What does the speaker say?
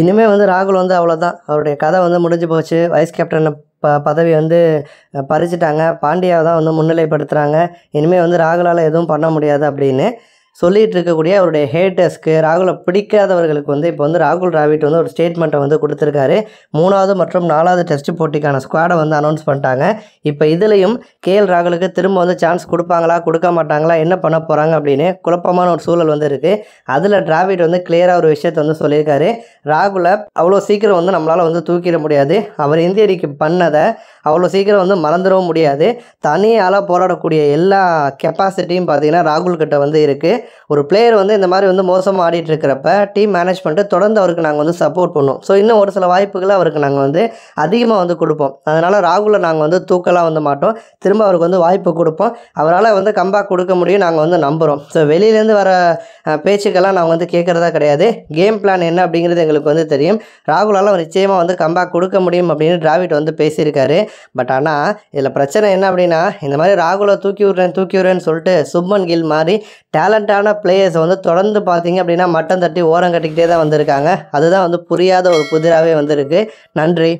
இனிமேல் வந்து ராகுல் வந்து அவ்வளோதான் அவருடைய கதை வந்து முடிஞ்சு போச்சு வைஸ் கேப்டன் ப பதவி வந்து பறிச்சிட்டாங்க பாண்டியாவை தான் வந்து முன்னிலைப்படுத்துகிறாங்க இனிமேல் வந்து ராகுலால் எதுவும் பண்ண முடியாது அப்படின்னு சொல்லிகிட்டு இருக்கக்கூடிய அவருடைய ஹேட்டர்ஸ்க்கு ராகுலை பிடிக்காதவர்களுக்கு வந்து இப்போ வந்து ராகுல் டிராவிட் வந்து ஒரு ஸ்டேட்மெண்ட்டை வந்து கொடுத்துருக்காரு மூணாவது மற்றும் நாலாவது டெஸ்ட் போட்டிக்கான ஸ்குவாடை வந்து அனௌன்ஸ் பண்ணிட்டாங்க இப்போ இதுலேயும் கேஎல் ராகுலுக்கு திரும்ப வந்து சான்ஸ் கொடுப்பாங்களா கொடுக்க மாட்டாங்களா என்ன பண்ண போகிறாங்க அப்படின்னு குழப்பமான ஒரு சூழல் வந்து இருக்குது அதில் டிராவிட் வந்து கிளியராக ஒரு விஷயத்தை வந்து சொல்லியிருக்காரு ராகுலை அவ்வளோ சீக்கிரம் வந்து நம்மளால் வந்து தூக்கிட முடியாது அவர் இந்திய அணிக்கு பண்ணதை அவ்வளோ சீக்கிரம் வந்து மறந்துடவும் முடியாது தனியால் போராடக்கூடிய எல்லா கெப்பாசிட்டியும் பார்த்திங்கன்னா ராகுல் கிட்ட வந்து இருக்குது ஒரு பிளேயர் வந்து இந்த மாதிரி வந்து மோசமாக ஆடிட்டு இருக்கிறப்ப டீம் மேனேஜ்மெண்ட்டு தொடர்ந்து அவருக்கு நாங்கள் வந்து சப்போர்ட் பண்ணுவோம் ஸோ இன்னும் ஒரு சில வாய்ப்புகளை அவருக்கு நாங்கள் வந்து அதிகமாக வந்து கொடுப்போம் அதனால் ராகுலை நாங்கள் வந்து தூக்கலாம் வந்து மாட்டோம் திரும்ப அவருக்கு வந்து வாய்ப்பு கொடுப்போம் அவரால் வந்து கம்பாக் கொடுக்க முடியும் நாங்கள் வந்து நம்புகிறோம் ஸோ வெளியிலேருந்து வர பேச்சுக்கெல்லாம் நான் வந்து கேட்குறதா கிடையாது கேம் பிளான் என்ன அப்படிங்கிறது எங்களுக்கு வந்து தெரியும் ராகுலால் அவர் நிச்சயமாக வந்து கம்பேக் கொடுக்க முடியும் அப்படின்னு டிராவிட் வந்து பேசியிருக்காரு பட் ஆனால் இதில் பிரச்சனை என்ன அப்படின்னா இந்த மாதிரி ராகுலை தூக்கி விடுறேன் தூக்கி விடுறேன்னு சொல்லிட்டு சுப்மன் கில் மாதிரி டேலண்டான பிளேயர்ஸை வந்து தொடர்ந்து பார்த்தீங்க அப்படின்னா மட்டம் தட்டி ஓரம் கட்டிக்கிட்டே தான் வந்திருக்காங்க அதுதான் வந்து புரியாத ஒரு புதிராகவே வந்திருக்கு நன்றி